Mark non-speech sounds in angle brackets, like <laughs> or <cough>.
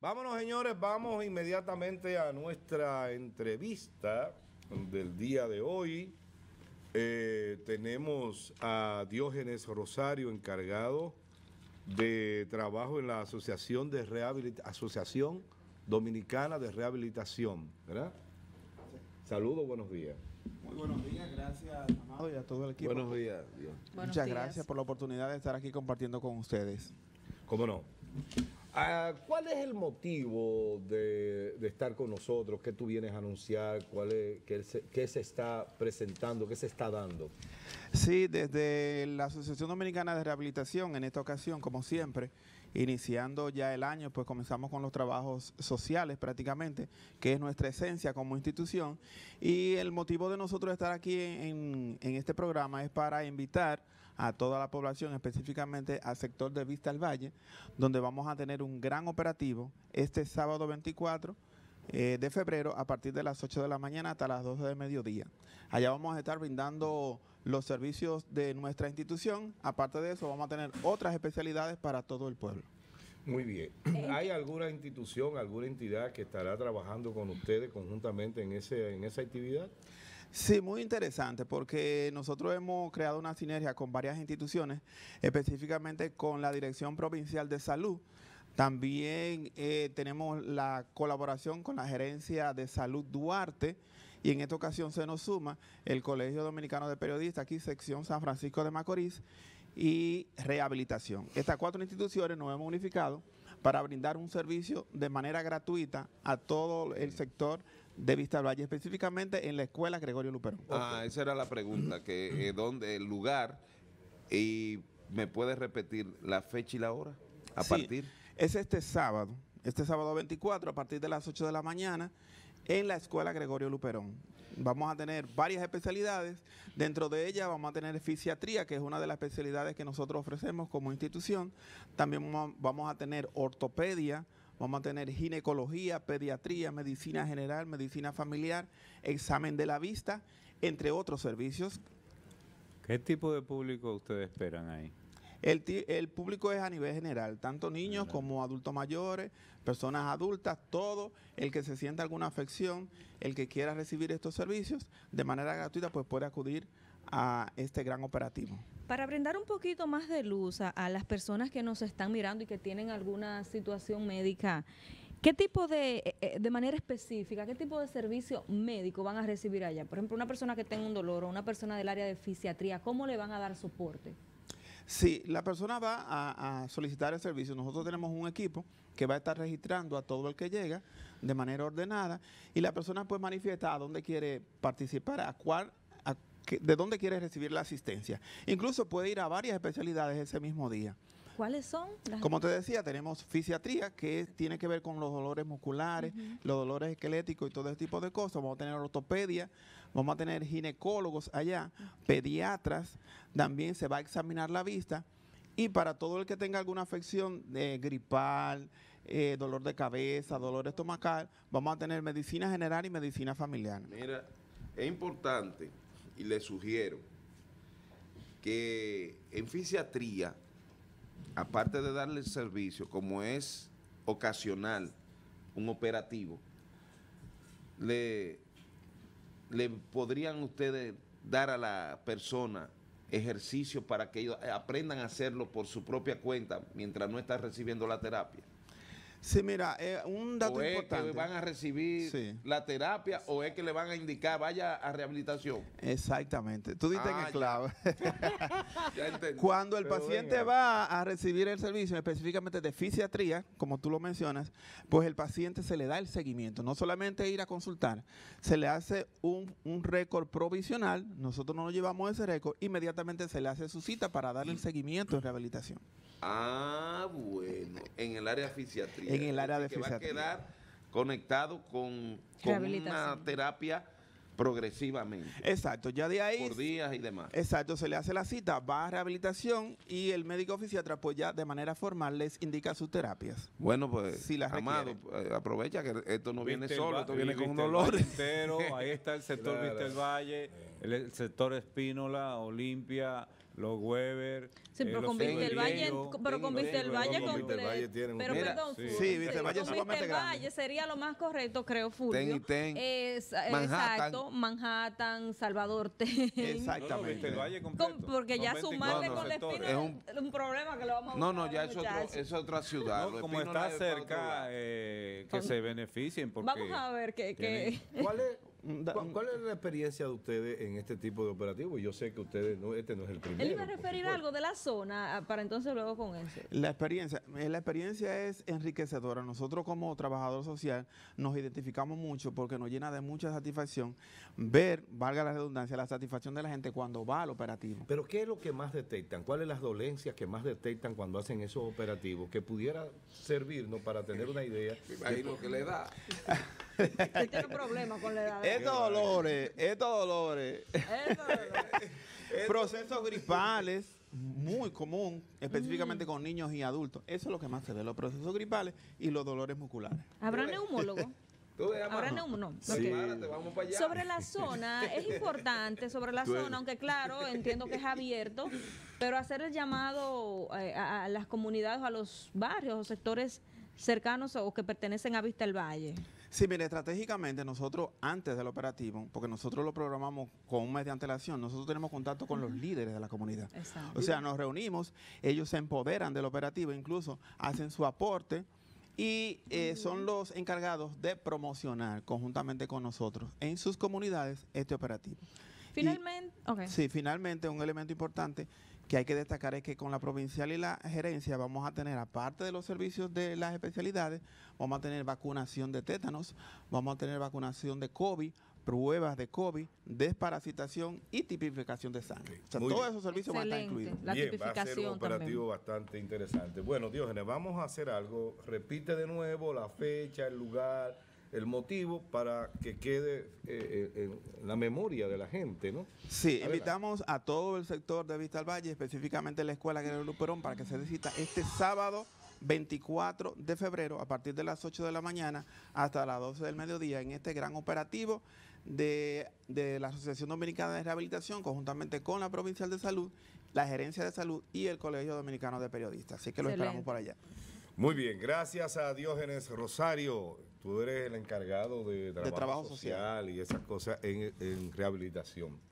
Vámonos, señores, vamos inmediatamente a nuestra entrevista del día de hoy. Eh, tenemos a Diógenes Rosario, encargado de trabajo en la Asociación, de Dominicana de Rehabilitación. ¿verdad? Saludos, buenos días. Muy buenos días, gracias, Amado, y a todo el equipo. Buenos días, Muchas gracias por la oportunidad de estar aquí compartiendo con ustedes. ¿Cómo no? Ah, ¿Cuál es el motivo de, estar con nosotros? ¿Qué tú vienes a anunciar? ¿Cuál es, qué, se, está presentando? ¿Qué se está dando? Sí, desde la Asociación Dominicana de Rehabilitación, en esta ocasión, como siempre, iniciando ya el año, pues comenzamos con los trabajos sociales prácticamente, que es nuestra esencia como institución. Y el motivo de nosotros estar aquí en este programa es para invitar a toda la población, específicamente al sector de Vista al Valle, donde vamos a tener un gran operativo este sábado 24 eh, de febrero a partir de las 8 de la mañana hasta las 12 de mediodía. Allá vamos a estar brindando los servicios de nuestra institución. Aparte de eso, vamos a tener otras especialidades para todo el pueblo. Muy bien. ¿Hay alguna institución, alguna entidad que estará trabajando con ustedes conjuntamente en, ese, en esa actividad? Sí, muy interesante, porque nosotros hemos creado una sinergia con varias instituciones, específicamente con la Dirección Provincial de Salud. También eh, tenemos la colaboración con la Gerencia de Salud Duarte y en esta ocasión se nos suma el Colegio Dominicano de Periodistas, aquí sección San Francisco de Macorís y rehabilitación. Estas cuatro instituciones nos hemos unificado para brindar un servicio de manera gratuita a todo el sector de Vista Valle, específicamente en la escuela Gregorio Luperón. Ah, esa era la pregunta, que eh, dónde, el lugar, y me puedes repetir la fecha y la hora, a partir. Es este sábado, este sábado 24, a partir de las 8 de la mañana, en la escuela Gregorio Luperón. Vamos a tener varias especialidades. Dentro de ella vamos a tener fisiatría, que es una de las especialidades que nosotros ofrecemos como institución. También vamos a tener ortopedia, Vamos a tener ginecología, pediatría, medicina general, medicina familiar, examen de la vista, entre otros servicios. ¿Qué tipo de público ustedes esperan ahí? El, público es a nivel general, tanto niños como adultos mayores, personas adultas, todo el que se sienta alguna afección, el que quiera recibir estos servicios de manera gratuita, pues puede acudir a este gran operativo. Para brindar un poquito más de luz a, las personas que nos están mirando y que tienen alguna situación médica, ¿qué tipo de, eh, eh, de manera específica, qué tipo de servicio médico van a recibir allá? Por ejemplo, una persona que tenga un dolor o una persona del área de fisiatría, ¿cómo le van a dar soporte? Sí, la persona va a, solicitar el servicio. Nosotros tenemos un equipo que va a estar registrando a todo el que llega de manera ordenada y la persona puede manifiesta a dónde quiere participar, a cuál, de dónde quiere recibir la asistencia. Incluso puede ir a varias especialidades ese mismo día. ¿Cuáles son? Como te decía, tenemos fisiatría, que tiene que ver con los dolores musculares, los dolores esqueléticos y todo ese tipo de cosas. Vamos a tener ortopedia, vamos a tener ginecólogos allá, pediatras, también se va a examinar la vista. Y para todo el que tenga alguna afección de eh, gripal, eh, dolor de cabeza, dolor estomacal, vamos a tener medicina general y medicina familiar. Mira, es importante y le sugiero que en fisiatría, aparte de darle servicio, como es ocasional, un operativo, le, le podrían ustedes dar a la persona ejercicio para que ellos aprendan a hacerlo por su propia cuenta mientras no está recibiendo la terapia. Sí, mira, eh, un dato o es importante. que van a recibir la terapia o es que le van a indicar vaya a rehabilitación. Exactamente. Tú diste que en el ah, <laughs> Cuando el paciente va a recibir el servicio, específicamente de fisiatría, como tú lo mencionas, pues el paciente se le da el seguimiento. No solamente ir a consultar, se le hace un, récord provisional. Nosotros no nos llevamos ese récord. Inmediatamente se le hace su cita para darle el seguimiento en rehabilitación. Ah, bueno. En el área fisiatría en el área de que va a quedar conectado con, una terapia progresivamente. Exacto, ya de ahí. Por días y demás. Exacto, se le hace la cita, va a rehabilitación y el médico fisiatra pues ya de manera formal les indica sus terapias. Bueno, pues, si las amado, eh, aprovecha que esto no viene solo, esto viene con con dolor <laughs> Entero, ahí está el sector claro. Valle, el sector Espínola, Olimpia los Weber. Sí, pero con Vistelvalle, pero con Vistelvalle completo. Pero perdón, sí, Vistelvalle es sería lo más correcto, creo, Fulvio. Ten, ten, Manhattan. Exacto, Manhattan, Salvador Ten. Exactamente. Valle completo, porque ya sumarle con con Espino es un, problema que lo vamos a ver. No, no, ya es, otro, es, otra ciudad. como está cerca, eh, que se beneficien porque Vamos a ver qué... <laughs> ¿Cuál es Mm, mm, ¿Cuál es eh, la experiencia de ustedes en este tipo de operativos? Yo sé que ustedes, este no es el primero. Él iba a referir algo de la zona ah, para entonces luego con eso. La experiencia, eh, la experiencia es enriquecedora. Nosotros como trabajador social nos identificamos mucho porque nos llena de mucha satisfacción ver, valga la redundancia, la satisfacción de la gente cuando va al operativo. Pero ¿qué es lo que más detectan? ¿Cuáles son las dolencias que más detectan cuando hacen esos operativos que pudiera servirnos para tener una idea? Ahí lo que le da. <laughs> ¿Quién tiene <laughs> con la edad. Estos dolores, estos dolores. Estos <laughs> Procesos gripales, muy común, específicamente mm. con niños y adultos. Eso es lo que más se ve, los procesos gripales y los dolores musculares. ¿Habrá neumólogo? <laughs> habrá no, Sí. Sobre la zona, es importante, sobre la zona, aunque claro, entiendo que es abierto, pero hacer el llamado eh, a, las comunidades, a los barrios o sectores cercanos o que pertenecen a Vista del Valle. Sí, mire, estratégicamente nosotros antes del operativo, porque nosotros lo programamos con un mes de antelación, nosotros tenemos contacto con los líderes de la comunidad. O sea, nos reunimos, ellos se empoderan del operativo, incluso hacen su aporte y eh, son los encargados de promocionar conjuntamente con nosotros en sus comunidades este operativo. Finalmente, Sí, finalmente un elemento importante que hay que destacar es que con la provincial y la gerencia vamos a tener, aparte de los servicios de las especialidades, vamos a tener vacunación de tétanos, vamos a tener vacunación de COVID, pruebas de COVID, desparasitación y tipificación de sangre. O sea, todos esos servicios van a estar incluidos. La bien, va a un operativo bastante interesante. Bueno, Diógenes, vamos a hacer algo. Repite de nuevo la fecha, el lugar el motivo para que quede eh, en la memoria de la gente, ¿no? Sí, invitamos a todo el sector de Vista al Valle, específicamente la Escuela Guerrero Luperón, para que se visita este sábado 24 de febrero a partir de las 8 de la mañana hasta las 12 del mediodía en este gran operativo de, la Asociación Dominicana de Rehabilitación conjuntamente con la Provincial de Salud, la Gerencia de Salud y el Colegio Dominicano de Periodistas. Así que lo esperamos por allá. Muy bien, gracias a Diógenes Rosario tú eres el encargado de trabajo, social, y esas cosas en rehabilitación.